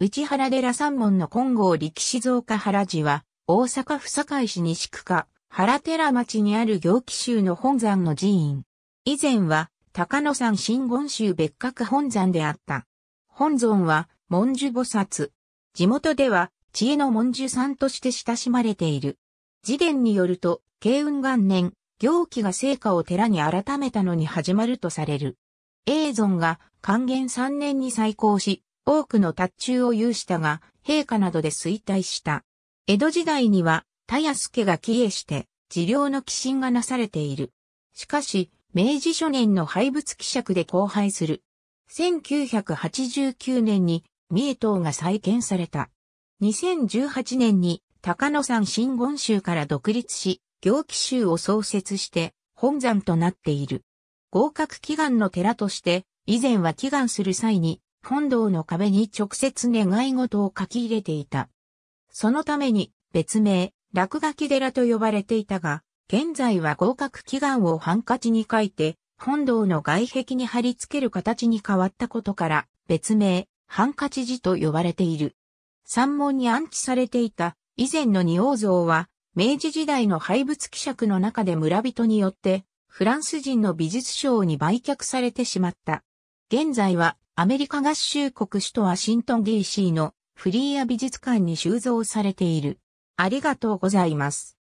内原寺三門の金剛力士造家原寺は、大阪府堺市西区下、原寺町にある行基宗の本山の寺院。以前は、高野山真言宗別格本山であった。本尊は、文殊菩薩。地元では、知恵の文殊さんとして親しまれている。自伝によると、慶雲元年、行基が聖火を寺に改めたのに始まるとされる。永尊が還元3年に再興し、多くの達中を有したが、陛下などで衰退した。江戸時代には、田安家が帰依して、治療の寄進がなされている。しかし、明治初年の廃仏希釈で荒廃する。1989年に、三重島が再建された。2018年に、高野山新言宗から独立し、行基宗を創設して、本山となっている。合格祈願の寺として、以前は祈願する際に、本堂の壁に直接願い事を書き入れていた。そのために別名、落書き寺と呼ばれていたが、現在は合格祈願をハンカチに書いて、本堂の外壁に貼り付ける形に変わったことから、別名、ハンカチ寺と呼ばれている。山門に安置されていた以前の仁王像は、明治時代の廃仏希釈の中で村人によって、フランス人の美術商に売却されてしまった。現在はアメリカ合衆国首都ワシントン DC のフリーア美術館に収蔵されている。ありがとうございます。